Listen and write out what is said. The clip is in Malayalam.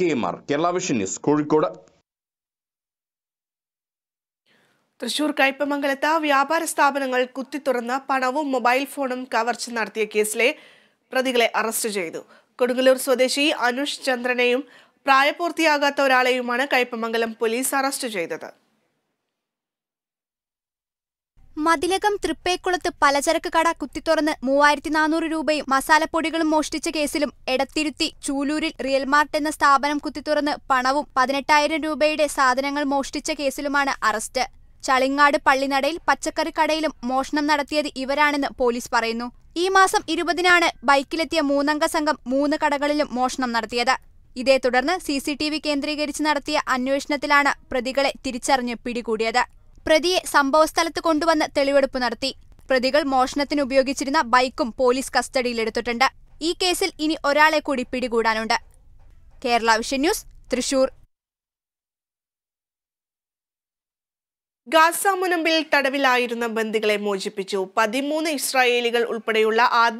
K M Kerala vision news Kozhikode Thrissur കയ്പമംഗലത്ത് വ്യാപാര സ്ഥാപനങ്ങൾ കുത്തിത്തുറന്ന് പണവും മൊബൈൽ ഫോണും കവർച്ച നടത്തിയ കേസിലെ പ്രതികളെ അറസ്റ്റ് ചെയ്തു കൊടുങ്ങല്ലൂർ സ്വദേശി അനുഷ് ചന്ദ്രനെയും പ്രായപൂർത്തിയാകാത്ത ഒരാളെയുമാണ് കയ്പമംഗലം പോലീസ് അറസ്റ്റ് ചെയ്തത് മതിലകം തൃപ്പേക്കുളത്ത് പലചരക്ക് കട കുത്തിത്തുറന്ന് മൂവായിരത്തി നാനൂറ് രൂപയും മസാലപ്പൊടികളും മോഷ്ടിച്ച കേസിലും എടത്തിരുത്തി ചൂലൂരിൽ റിയൽമാർട്ട് എന്ന സ്ഥാപനം കുത്തിത്തുറന്ന് പണവും പതിനെട്ടായിരം രൂപയുടെ സാധനങ്ങൾ മോഷ്ടിച്ച കേസിലുമാണ് അറസ്റ്റ് ചളിങ്ങാട് പള്ളിനടയിൽ പച്ചക്കറി കടയിലും മോഷണം നടത്തിയത് ഇവരാണെന്ന് പോലീസ് പറയുന്നു ഈ മാസം ഇരുപതിനാണ് ബൈക്കിലെത്തിയ മൂന്നംഗ സംഘം മൂന്ന് കടകളിലും മോഷണം നടത്തിയത് ഇതേ തുടർന്ന് സി കേന്ദ്രീകരിച്ച് നടത്തിയ അന്വേഷണത്തിലാണ് പ്രതികളെ തിരിച്ചറിഞ്ഞ് പിടികൂടിയത് പ്രതിയെ സംഭവസ്ഥലത്ത് കൊണ്ടുവന്ന് തെളിവെടുപ്പ് നടത്തി പ്രതികൾ മോഷണത്തിന് ഉപയോഗിച്ചിരുന്ന ബൈക്കും പോലീസ് കസ്റ്റഡിയിലെടുത്തിട്ടുണ്ട് ഈ കേസിൽ ഇനി ഒരാളെ കൂടി പിടികൂടാനുണ്ട് Kerala vision news Thrissur Gaza മുനമ്പിൽ തടവിലായിരുന്ന ബന്ദികളെ മോചിപ്പിച്ചു പതിമൂന്ന് ഇസ്രായേലികൾ ഉൾപ്പെടെയുള്ള